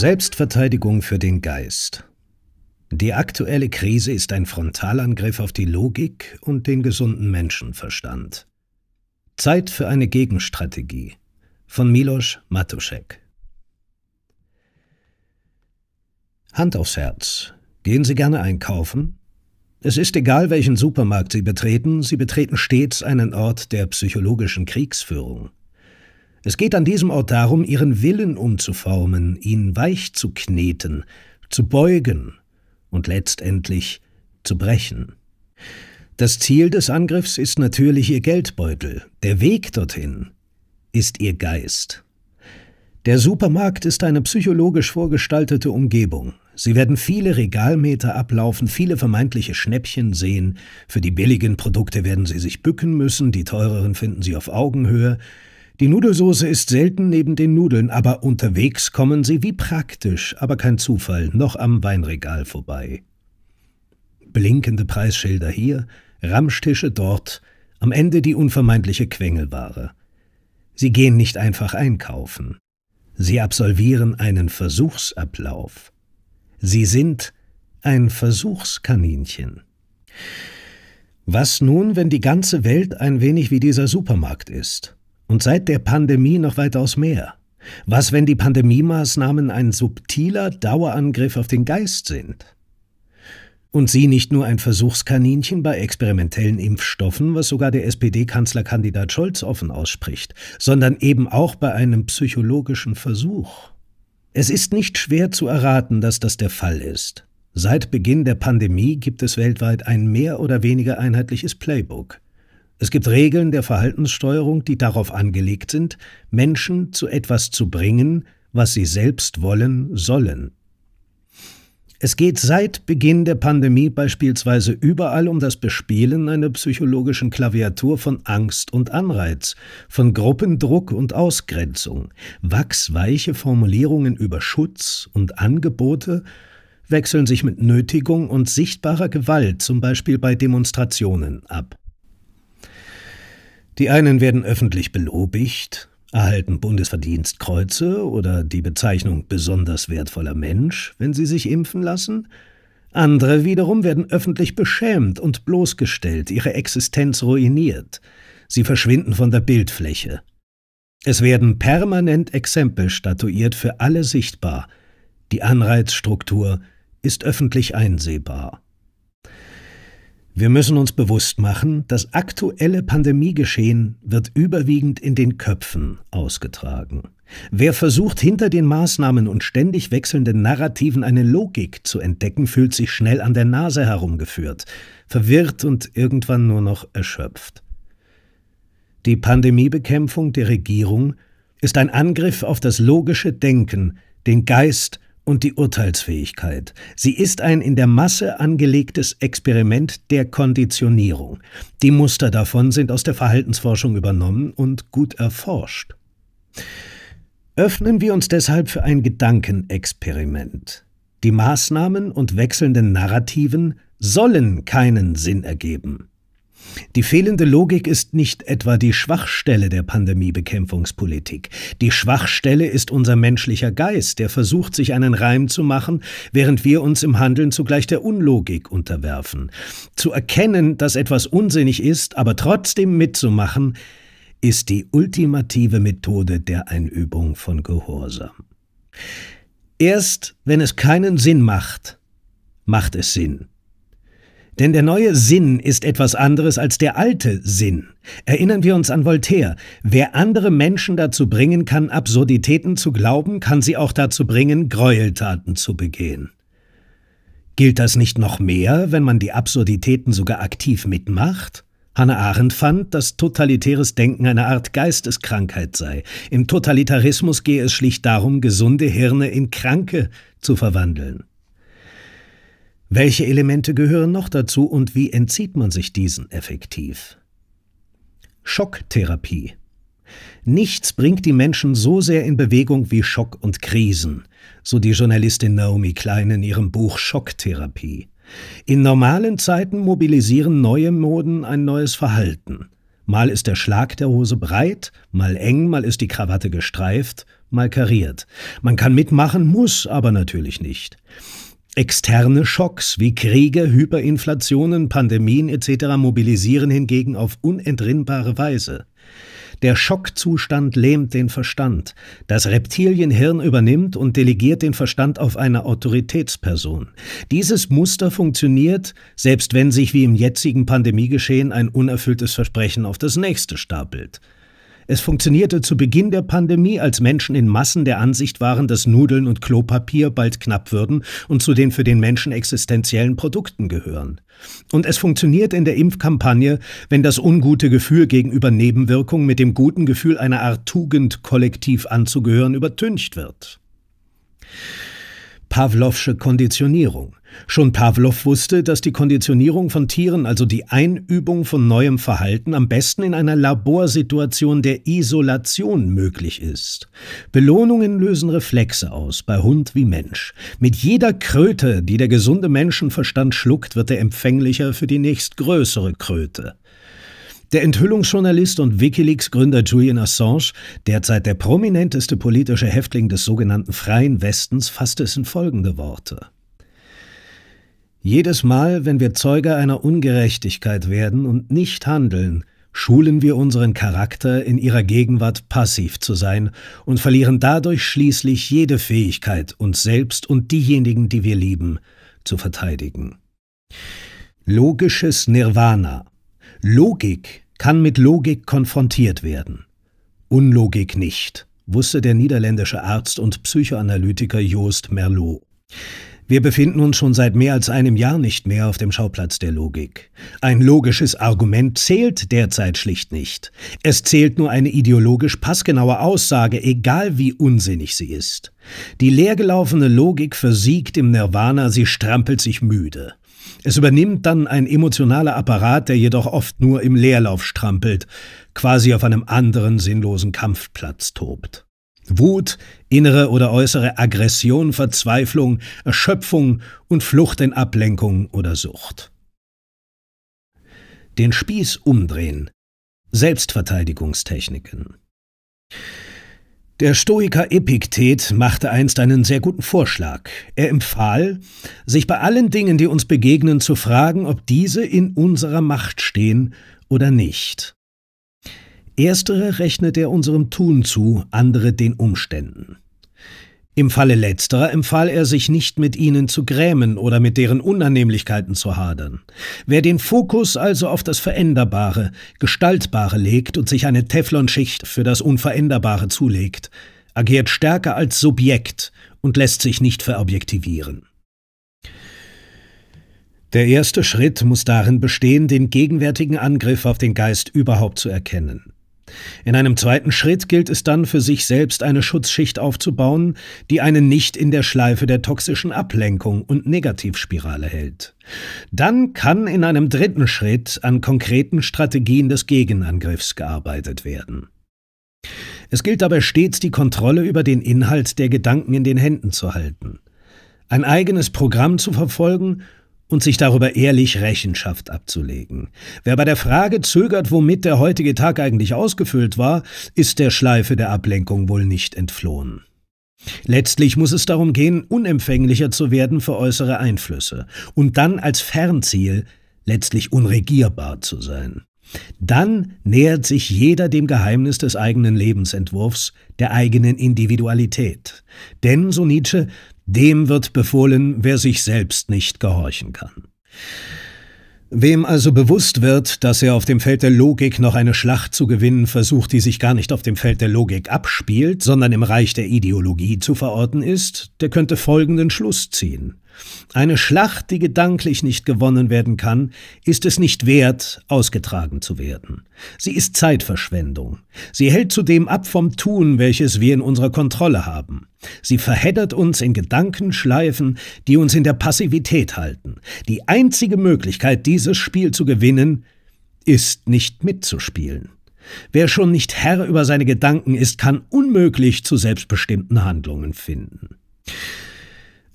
Selbstverteidigung für den Geist. Die aktuelle Krise ist ein Frontalangriff auf die Logik und den gesunden Menschenverstand. Zeit für eine Gegenstrategie von Milos Matuszek. Hand aufs Herz. Gehen Sie gerne einkaufen? Es ist egal, welchen Supermarkt Sie betreten, Sie betreten stets einen Ort der psychologischen Kriegsführung. Es geht an diesem Ort darum, ihren Willen umzuformen, ihn weich zu kneten, zu beugen und letztendlich zu brechen. Das Ziel des Angriffs ist natürlich ihr Geldbeutel, der Weg dorthin ist ihr Geist. Der Supermarkt ist eine psychologisch vorgestaltete Umgebung. Sie werden viele Regalmeter ablaufen, viele vermeintliche Schnäppchen sehen, für die billigen Produkte werden sie sich bücken müssen, die teureren finden sie auf Augenhöhe, die Nudelsoße ist selten neben den Nudeln, aber unterwegs kommen sie wie praktisch, aber kein Zufall, noch am Weinregal vorbei. Blinkende Preisschilder hier, Ramstische dort, am Ende die unvermeidliche Quengelware. Sie gehen nicht einfach einkaufen. Sie absolvieren einen Versuchsablauf. Sie sind ein Versuchskaninchen. Was nun, wenn die ganze Welt ein wenig wie dieser Supermarkt ist? Und seit der Pandemie noch weitaus mehr. Was, wenn die Pandemiemaßnahmen ein subtiler Dauerangriff auf den Geist sind? Und Sie nicht nur ein Versuchskaninchen bei experimentellen Impfstoffen, was sogar der SPD-Kanzlerkandidat Scholz offen ausspricht, sondern eben auch bei einem psychologischen Versuch. Es ist nicht schwer zu erraten, dass das der Fall ist. Seit Beginn der Pandemie gibt es weltweit ein mehr oder weniger einheitliches Playbook. Es gibt Regeln der Verhaltenssteuerung, die darauf angelegt sind, Menschen zu etwas zu bringen, was sie selbst wollen sollen. Es geht seit Beginn der Pandemie beispielsweise überall um das Bespielen einer psychologischen Klaviatur von Angst und Anreiz, von Gruppendruck und Ausgrenzung, wachsweiche Formulierungen über Schutz und Angebote wechseln sich mit Nötigung und sichtbarer Gewalt, zum Beispiel bei Demonstrationen, ab. Die einen werden öffentlich belobigt, erhalten Bundesverdienstkreuze oder die Bezeichnung besonders wertvoller Mensch, wenn sie sich impfen lassen, andere wiederum werden öffentlich beschämt und bloßgestellt, ihre Existenz ruiniert, sie verschwinden von der Bildfläche. Es werden permanent Exempel statuiert für alle sichtbar, die Anreizstruktur ist öffentlich einsehbar. Wir müssen uns bewusst machen, das aktuelle Pandemiegeschehen wird überwiegend in den Köpfen ausgetragen. Wer versucht, hinter den Maßnahmen und ständig wechselnden Narrativen eine Logik zu entdecken, fühlt sich schnell an der Nase herumgeführt, verwirrt und irgendwann nur noch erschöpft. Die Pandemiebekämpfung der Regierung ist ein Angriff auf das logische Denken, den Geist und die Urteilsfähigkeit. Sie ist ein in der Masse angelegtes Experiment der Konditionierung. Die Muster davon sind aus der Verhaltensforschung übernommen und gut erforscht. Öffnen wir uns deshalb für ein Gedankenexperiment. Die Maßnahmen und wechselnden Narrativen sollen keinen Sinn ergeben. Die fehlende Logik ist nicht etwa die Schwachstelle der Pandemiebekämpfungspolitik. Die Schwachstelle ist unser menschlicher Geist, der versucht, sich einen Reim zu machen, während wir uns im Handeln zugleich der Unlogik unterwerfen. Zu erkennen, dass etwas unsinnig ist, aber trotzdem mitzumachen, ist die ultimative Methode der Einübung von Gehorsam. Erst wenn es keinen Sinn macht, macht es Sinn. Denn der neue Sinn ist etwas anderes als der alte Sinn. Erinnern wir uns an Voltaire. Wer andere Menschen dazu bringen kann, Absurditäten zu glauben, kann sie auch dazu bringen, Gräueltaten zu begehen. Gilt das nicht noch mehr, wenn man die Absurditäten sogar aktiv mitmacht? Hannah Arendt fand, dass totalitäres Denken eine Art Geisteskrankheit sei. Im Totalitarismus gehe es schlicht darum, gesunde Hirne in kranke zu verwandeln. Welche Elemente gehören noch dazu und wie entzieht man sich diesen effektiv? Schocktherapie. Nichts bringt die Menschen so sehr in Bewegung wie Schock und Krisen, so die Journalistin Naomi Klein in ihrem Buch Schocktherapie. In normalen Zeiten mobilisieren neue Moden ein neues Verhalten. Mal ist der Schlag der Hose breit, mal eng, mal ist die Krawatte gestreift, mal kariert. Man kann mitmachen, muss aber natürlich nicht. Externe Schocks wie Kriege, Hyperinflationen, Pandemien etc. mobilisieren hingegen auf unentrinnbare Weise. Der Schockzustand lähmt den Verstand. Das Reptilienhirn übernimmt und delegiert den Verstand auf eine Autoritätsperson. Dieses Muster funktioniert, selbst wenn sich wie im jetzigen Pandemiegeschehen ein unerfülltes Versprechen auf das nächste stapelt. Es funktionierte zu Beginn der Pandemie, als Menschen in Massen der Ansicht waren, dass Nudeln und Klopapier bald knapp würden und zu den für den Menschen existenziellen Produkten gehören. Und es funktioniert in der Impfkampagne, wenn das ungute Gefühl gegenüber Nebenwirkungen mit dem guten Gefühl einer Art Tugend kollektiv anzugehören übertüncht wird. Pavlovsche Konditionierung. Schon Pavlov wusste, dass die Konditionierung von Tieren, also die Einübung von neuem Verhalten, am besten in einer Laborsituation der Isolation möglich ist. Belohnungen lösen Reflexe aus, bei Hund wie Mensch. Mit jeder Kröte, die der gesunde Menschenverstand schluckt, wird er empfänglicher für die nächstgrößere Kröte. Der Enthüllungsjournalist und Wikileaks-Gründer Julian Assange, derzeit der prominenteste politische Häftling des sogenannten Freien Westens, fasste es in folgende Worte. Jedes Mal, wenn wir Zeuge einer Ungerechtigkeit werden und nicht handeln, schulen wir unseren Charakter, in ihrer Gegenwart passiv zu sein und verlieren dadurch schließlich jede Fähigkeit, uns selbst und diejenigen, die wir lieben, zu verteidigen. Logisches Nirvana. Logik kann mit Logik konfrontiert werden. Unlogik nicht, wusste der niederländische Arzt und Psychoanalytiker Joost Merlot. Wir befinden uns schon seit mehr als einem Jahr nicht mehr auf dem Schauplatz der Logik. Ein logisches Argument zählt derzeit schlicht nicht. Es zählt nur eine ideologisch passgenaue Aussage, egal wie unsinnig sie ist. Die leergelaufene Logik versiegt im Nirvana, sie strampelt sich müde. Es übernimmt dann ein emotionaler Apparat, der jedoch oft nur im Leerlauf strampelt, quasi auf einem anderen sinnlosen Kampfplatz tobt. Wut, innere oder äußere Aggression, Verzweiflung, Erschöpfung und Flucht in Ablenkung oder Sucht. Den Spieß umdrehen. Selbstverteidigungstechniken. Der Stoiker Epiktet machte einst einen sehr guten Vorschlag. Er empfahl, sich bei allen Dingen, die uns begegnen, zu fragen, ob diese in unserer Macht stehen oder nicht. Erstere rechnet er unserem Tun zu, andere den Umständen. Im Falle letzterer empfahl er sich nicht mit ihnen zu grämen oder mit deren Unannehmlichkeiten zu hadern. Wer den Fokus also auf das Veränderbare, Gestaltbare legt und sich eine Teflonschicht für das Unveränderbare zulegt, agiert stärker als Subjekt und lässt sich nicht verobjektivieren. Der erste Schritt muss darin bestehen, den gegenwärtigen Angriff auf den Geist überhaupt zu erkennen. In einem zweiten Schritt gilt es dann, für sich selbst eine Schutzschicht aufzubauen, die einen nicht in der Schleife der toxischen Ablenkung und Negativspirale hält. Dann kann in einem dritten Schritt an konkreten Strategien des Gegenangriffs gearbeitet werden. Es gilt dabei stets, die Kontrolle über den Inhalt der Gedanken in den Händen zu halten, ein eigenes Programm zu verfolgen und sich darüber ehrlich Rechenschaft abzulegen. Wer bei der Frage zögert, womit der heutige Tag eigentlich ausgefüllt war, ist der Schleife der Ablenkung wohl nicht entflohen. Letztlich muss es darum gehen, unempfänglicher zu werden für äußere Einflüsse und dann als Fernziel letztlich unregierbar zu sein. Dann nähert sich jeder dem Geheimnis des eigenen Lebensentwurfs, der eigenen Individualität. Denn, so Nietzsche, dem wird befohlen, wer sich selbst nicht gehorchen kann. Wem also bewusst wird, dass er auf dem Feld der Logik noch eine Schlacht zu gewinnen versucht, die sich gar nicht auf dem Feld der Logik abspielt, sondern im Reich der Ideologie zu verorten ist, der könnte folgenden Schluss ziehen. Eine Schlacht, die gedanklich nicht gewonnen werden kann, ist es nicht wert, ausgetragen zu werden. Sie ist Zeitverschwendung. Sie hält zudem ab vom Tun, welches wir in unserer Kontrolle haben. Sie verheddert uns in Gedankenschleifen, die uns in der Passivität halten. Die einzige Möglichkeit, dieses Spiel zu gewinnen, ist nicht mitzuspielen. Wer schon nicht Herr über seine Gedanken ist, kann unmöglich zu selbstbestimmten Handlungen finden.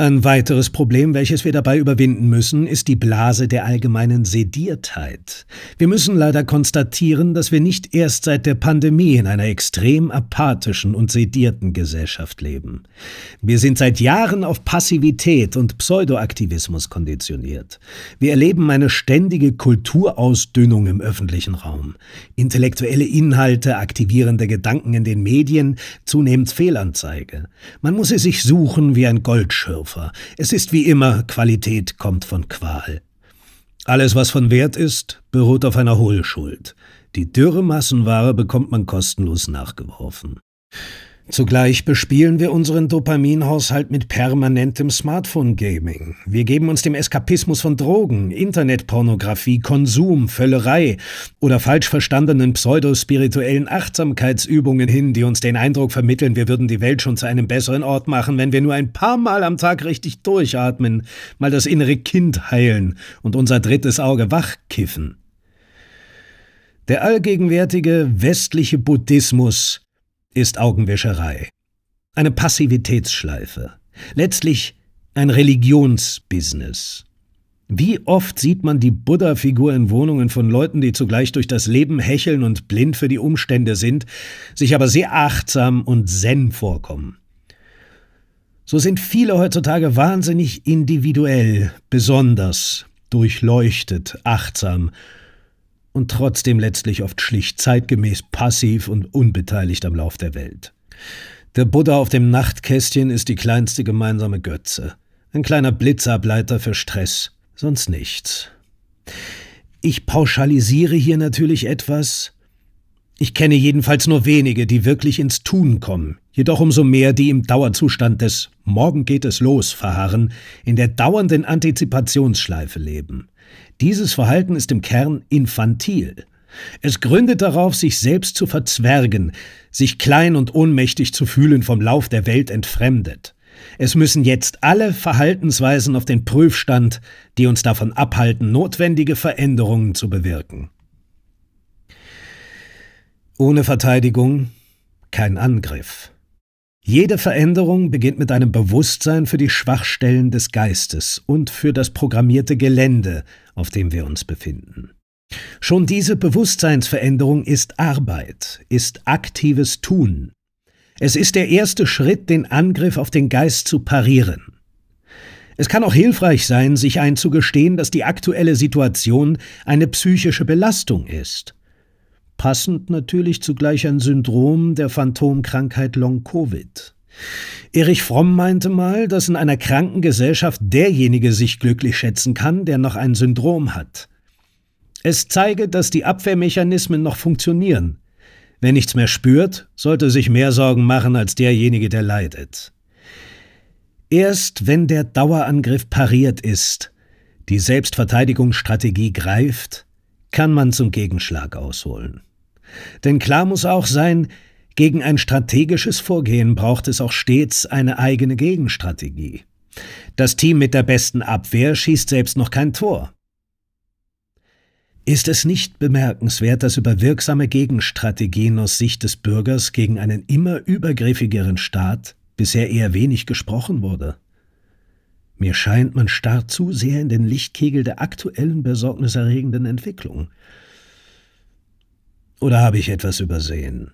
Ein weiteres Problem, welches wir dabei überwinden müssen, ist die Blase der allgemeinen Sediertheit. Wir müssen leider konstatieren, dass wir nicht erst seit der Pandemie in einer extrem apathischen und sedierten Gesellschaft leben. Wir sind seit Jahren auf Passivität und Pseudoaktivismus konditioniert. Wir erleben eine ständige Kulturausdünnung im öffentlichen Raum. Intellektuelle Inhalte, aktivierende Gedanken in den Medien, zunehmend Fehlanzeige. Man muss sie sich suchen wie ein Goldschirm Sofa. Es ist wie immer, Qualität kommt von Qual. Alles, was von Wert ist, beruht auf einer Hohlschuld. Die Dürremassenware bekommt man kostenlos nachgeworfen. Zugleich bespielen wir unseren Dopaminhaushalt mit permanentem Smartphone-Gaming. Wir geben uns dem Eskapismus von Drogen, Internetpornografie, Konsum, Völlerei oder falsch verstandenen pseudospirituellen Achtsamkeitsübungen hin, die uns den Eindruck vermitteln, wir würden die Welt schon zu einem besseren Ort machen, wenn wir nur ein paar Mal am Tag richtig durchatmen, mal das innere Kind heilen und unser drittes Auge wachkiffen. Der allgegenwärtige westliche Buddhismus ist Augenwischerei, eine Passivitätsschleife, letztlich ein Religionsbusiness. Wie oft sieht man die Buddha-Figur in Wohnungen von Leuten, die zugleich durch das Leben hecheln und blind für die Umstände sind, sich aber sehr achtsam und zen vorkommen. So sind viele heutzutage wahnsinnig individuell, besonders, durchleuchtet, achtsam und trotzdem letztlich oft schlicht zeitgemäß passiv und unbeteiligt am Lauf der Welt. Der Buddha auf dem Nachtkästchen ist die kleinste gemeinsame Götze, ein kleiner Blitzableiter für Stress, sonst nichts. Ich pauschalisiere hier natürlich etwas. Ich kenne jedenfalls nur wenige, die wirklich ins Tun kommen, jedoch umso mehr, die im Dauerzustand des Morgen geht es los verharren, in der dauernden Antizipationsschleife leben. Dieses Verhalten ist im Kern infantil. Es gründet darauf, sich selbst zu verzwergen, sich klein und ohnmächtig zu fühlen, vom Lauf der Welt entfremdet. Es müssen jetzt alle Verhaltensweisen auf den Prüfstand, die uns davon abhalten, notwendige Veränderungen zu bewirken. Ohne Verteidigung kein Angriff. Jede Veränderung beginnt mit einem Bewusstsein für die Schwachstellen des Geistes und für das programmierte Gelände, auf dem wir uns befinden. Schon diese Bewusstseinsveränderung ist Arbeit, ist aktives Tun. Es ist der erste Schritt, den Angriff auf den Geist zu parieren. Es kann auch hilfreich sein, sich einzugestehen, dass die aktuelle Situation eine psychische Belastung ist passend natürlich zugleich ein Syndrom der Phantomkrankheit Long-Covid. Erich Fromm meinte mal, dass in einer kranken Gesellschaft derjenige sich glücklich schätzen kann, der noch ein Syndrom hat. Es zeige, dass die Abwehrmechanismen noch funktionieren. Wer nichts mehr spürt, sollte sich mehr Sorgen machen als derjenige, der leidet. Erst wenn der Dauerangriff pariert ist, die Selbstverteidigungsstrategie greift, kann man zum Gegenschlag ausholen. Denn klar muss auch sein, gegen ein strategisches Vorgehen braucht es auch stets eine eigene Gegenstrategie. Das Team mit der besten Abwehr schießt selbst noch kein Tor. Ist es nicht bemerkenswert, dass über wirksame Gegenstrategien aus Sicht des Bürgers gegen einen immer übergriffigeren Staat bisher eher wenig gesprochen wurde? Mir scheint, man starrt zu sehr in den Lichtkegel der aktuellen besorgniserregenden Entwicklung. Oder habe ich etwas übersehen?